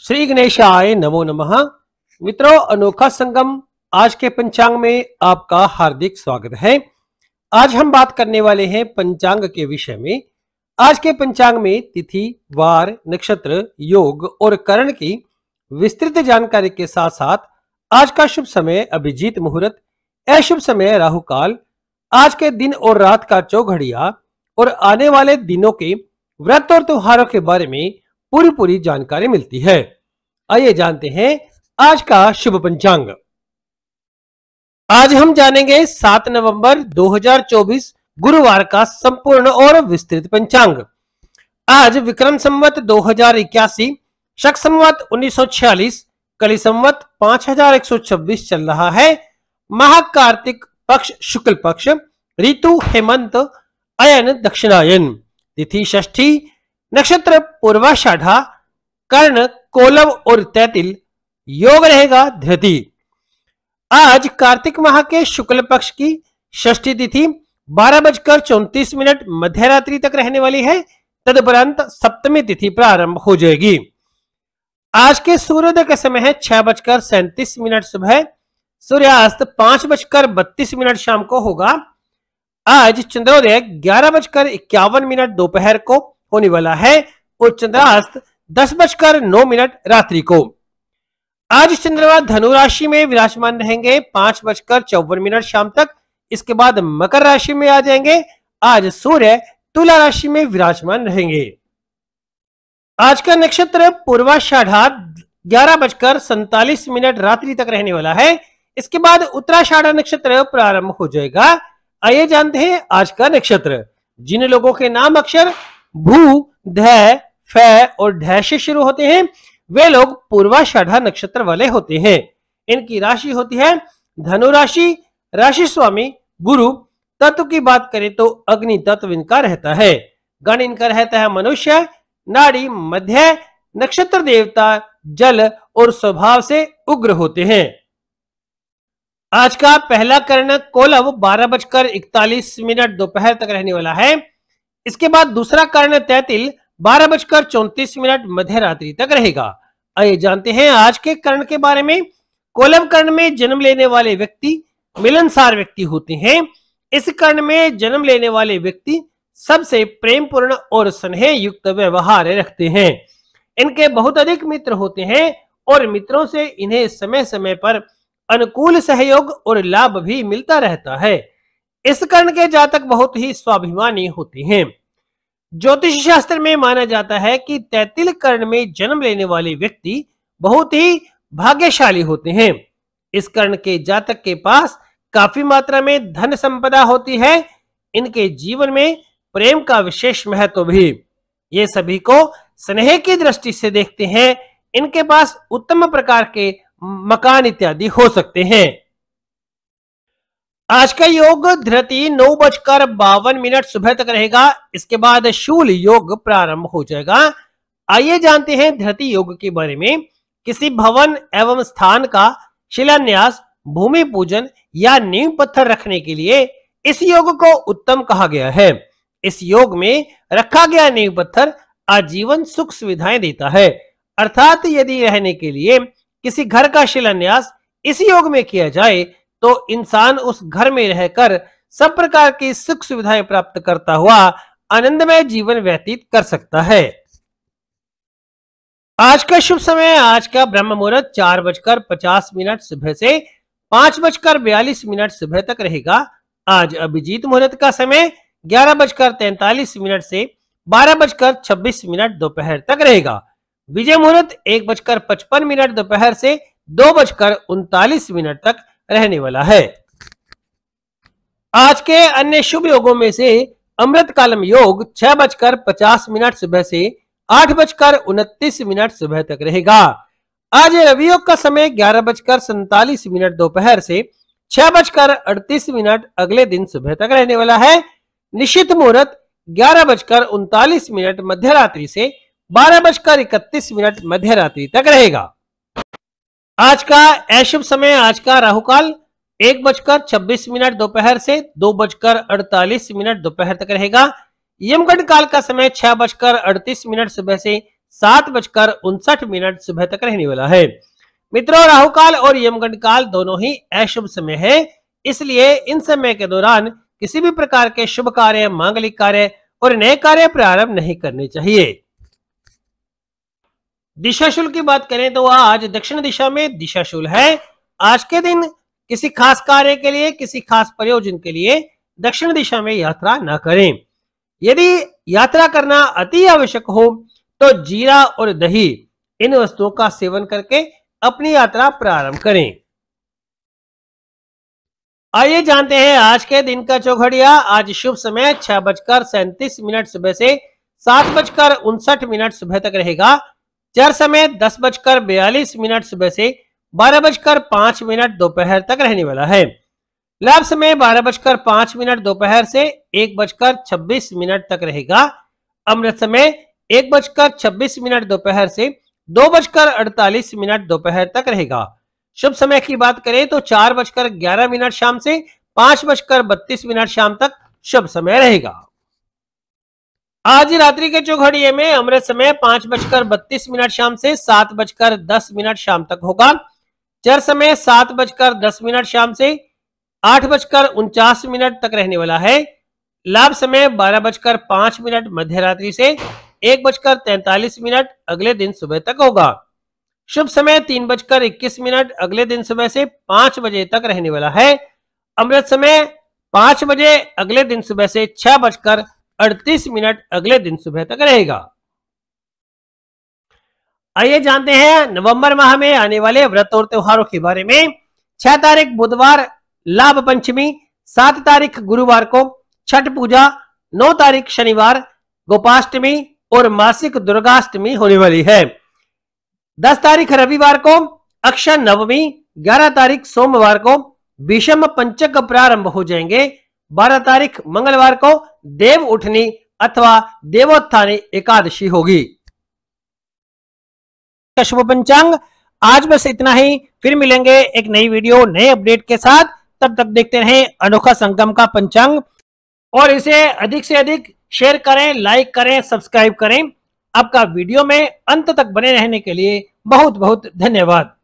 श्री गणेश आय नमो नमः मित्रों अनोखा संगम आज के पंचांग में आपका हार्दिक स्वागत है आज हम बात करने वाले हैं पंचांग के विषय में आज के पंचांग में तिथि वार नक्षत्र योग और करण की विस्तृत जानकारी के साथ साथ आज का शुभ समय अभिजीत मुहूर्त अशुभ समय राहु काल आज के दिन और रात का चौघड़िया और आने वाले दिनों के व्रत और त्योहारों के बारे में पूरी पूरी जानकारी मिलती है आइए जानते हैं आज का शुभ पंचांग आज हम जानेंगे 7 नवंबर 2024 गुरुवार का संपूर्ण और विस्तृत पंचांग आज विक्रम संवत दो हजार इक्यासी शक संवत उन्नीस कली संवत 5126 चल रहा है महाकार्तिक पक्ष शुक्ल पक्ष ऋतु हेमंत अयन दक्षिणायन तिथि षष्ठी नक्षत्र पूर्वाषाढ़ा कर्ण कोलव और तैतिल योग रहेगा धृति आज कार्तिक माह के शुक्ल पक्ष की षष्ठी तिथि बारह बजकर चौतीस मिनट मध्य रात्रि तक रहने वाली है तदुपरांत सप्तमी तिथि प्रारंभ हो जाएगी आज के सूर्योदय का समय है छह बजकर सैंतीस मिनट सुबह सूर्यास्त पांच बजकर बत्तीस मिनट शाम को होगा आज चंद्रोदय ग्यारह बजकर इक्यावन मिनट दोपहर को होने वाला है और चंद्रास्त दस बजकर नौ मिनट रात्रि को आज चंद्रमा धनु राशि में विराजमान रहेंगे पांच बजकर चौवन मिनट शाम तक इसके बाद मकर राशि में आ जाएंगे आज सूर्य तुला राशि में विराजमान रहेंगे आज का नक्षत्र पूर्वाषाढ़ा ग्यारह बजकर सैतालीस मिनट रात्रि तक रहने वाला है इसके बाद उत्तराषाढ़ा नक्षत्र प्रारंभ हो जाएगा आइए जानते हैं आज का नक्षत्र जिन लोगों के नाम अक्षर भू धै फ और ढ से शुरू होते हैं वे लोग पूर्वाषाढ़ा नक्षत्र वाले होते हैं इनकी राशि होती है धनु राशि राशि स्वामी गुरु तत्व की बात करें तो अग्नि तत्व इनका रहता है गण इनका रहता है मनुष्य नाड़ी मध्य नक्षत्र देवता जल और स्वभाव से उग्र होते हैं आज का पहला कर्ण कोलव बारह बजकर इकतालीस मिनट दोपहर तक रहने वाला है इसके बाद दूसरा कारण तैतिल बारह बजकर चौंतीस मिनट मध्य रात्रि तक रहेगा आइए जानते हैं आज के कर्ण के बारे में कोलम कर्ण में जन्म लेने वाले व्यक्ति मिलनसार व्यक्ति होते हैं इस कर्ण में जन्म लेने वाले व्यक्ति सबसे प्रेम पूर्ण और स्नेह युक्त व्यवहार रखते हैं इनके बहुत अधिक मित्र होते हैं और मित्रों से इन्हें समय समय पर अनुकूल सहयोग और लाभ भी मिलता रहता है इस कर्ण के जातक बहुत ही स्वाभिमानी होते हैं ज्योतिष शास्त्र में माना जाता है कि तैतिल कर्ण में जन्म लेने वाले व्यक्ति बहुत ही भाग्यशाली होते हैं इस कर्ण के जातक के पास काफी मात्रा में धन संपदा होती है इनके जीवन में प्रेम का विशेष महत्व भी ये सभी को स्नेह की दृष्टि से देखते हैं इनके पास उत्तम प्रकार के मकान इत्यादि हो सकते हैं आज का योग धृति नौ बजकर बावन मिनट सुबह तक रहेगा इसके बाद शूल योग प्रारंभ हो जाएगा आइए जानते हैं धृति योग के बारे में किसी भवन एवं स्थान का शिलान्यास भूमि पूजन या नींव पत्थर रखने के लिए इस योग को उत्तम कहा गया है इस योग में रखा गया नींव पत्थर आजीवन सुख सुविधाएं देता है अर्थात यदि रहने के लिए किसी घर का शिलान्यास इस योग में किया जाए तो इंसान उस घर में रहकर सब प्रकार की सुख सुविधाएं प्राप्त करता हुआ आनंदमय जीवन व्यतीत कर सकता है आज का शुभ समय आज का ब्रह्म मुहूर्त चार बजकर पचास मिनट सुबह से पांच बजकर बयालीस मिनट सुबह तक रहेगा आज अभिजीत मुहूर्त का समय ग्यारह बजकर तैतालीस मिनट से बारह बजकर छब्बीस मिनट दोपहर तक रहेगा विजय मुहूर्त एक बजकर पचपन मिनट दोपहर से दो बजकर उनतालीस मिनट तक रहने वाला है आज के अन्य शुभ योगों में से अमृत कालम योग छह बजकर पचास मिनट सुबह से आठ बजकर उनतीस मिनट सुबह तक रहेगा आज रवि योग का समय ग्यारह बजकर सैतालीस मिनट दोपहर से छह बजकर अड़तीस मिनट अगले दिन सुबह तक रहने वाला है निश्चित मुहूर्त ग्यारह बजकर उनतालीस मिनट मध्यरात्रि से बारह बजकर इकतीस मिनट मध्यरात्रि तक रहेगा आज का ऐशुभ समय आज का राहुकाल एक बजकर छब्बीस मिनट दोपहर से दो बजकर अड़तालीस मिनट दोपहर तक रहेगा यमगढ़ काल का समय छह बजकर अड़तीस मिनट सुबह से सात बजकर उनसठ मिनट सुबह तक रहने वाला है मित्रों राहु काल और यमगंड काल दोनों ही अशुभ समय है इसलिए इन समय के दौरान किसी भी प्रकार के शुभ कार्य मांगलिक कार्य और नए कार्य प्रारंभ नहीं करने चाहिए दिशाशुल की बात करें तो आज दक्षिण दिशा में दिशाशुल है आज के दिन किसी खास कार्य के लिए किसी खास प्रयोजन के लिए दक्षिण दिशा में यात्रा न करें यदि यात्रा करना अति आवश्यक हो तो जीरा और दही इन वस्तुओं का सेवन करके अपनी यात्रा प्रारंभ करें आइए जानते हैं आज के दिन का चौघड़िया आज शुभ समय छह बजकर सैंतीस मिनट सुबह से सात बजकर उनसठ मिनट सुबह तक रहेगा चर समय दस बजकर बयालीस मिनट सुबह से बारह बजकर पांच मिनट दोपहर तक रहने वाला है लाभ समय बारह बजकर पांच मिनट दोपहर से एक बजकर छब्बीस मिनट तक रहेगा अमृत समय एक बजकर छब्बीस मिनट दोपहर से दो बजकर अड़तालीस मिनट दोपहर तक रहेगा शुभ समय की बात करें तो चार बजकर ग्यारह मिनट शाम से पांच बजकर बत्तीस मिनट शाम तक शुभ समय रहेगा आज रात्रि के चौघड़िए में अमृत समय पांच बजकर बत्तीस मिनट शाम से सात बजकर दस मिनट शाम तक होगा चर समय सात बजकर दस मिनट शाम से आठ बजकर उनचास मिनट तक रहने वाला है लाभ समय बारह बजकर पांच मिनट मध्य रात्रि से एक बजकर तैतालीस मिनट अगले दिन सुबह तक होगा शुभ समय तीन बजकर इक्कीस मिनट अगले दिन सुबह से पांच बजे तक रहने वाला है अमृत समय पांच बजे अगले दिन सुबह से छह बजकर अड़तीस मिनट अगले दिन सुबह तक रहेगा आइए जानते हैं नवंबर माह में आने वाले व्रत और त्योहारों के बारे में छह तारीख बुधवार लाभ पंचमी सात तारीख गुरुवार को छठ पूजा नौ तारीख शनिवार गोपाष्टमी और मासिक दुर्गाष्टमी होने वाली है दस तारीख रविवार को अक्षय नवमी ग्यारह तारीख सोमवार को विषम पंचक प्रारंभ हो जाएंगे बारह तारीख मंगलवार को देव उठनी अथवा देवोत्थानी एकादशी होगी तो शुभ पंचांग आज बस इतना ही फिर मिलेंगे एक नई वीडियो नए अपडेट के साथ तब तक देखते रहें अनोखा संगम का पंचांग और इसे अधिक से अधिक शेयर करें लाइक करें सब्सक्राइब करें आपका वीडियो में अंत तक बने रहने के लिए बहुत बहुत धन्यवाद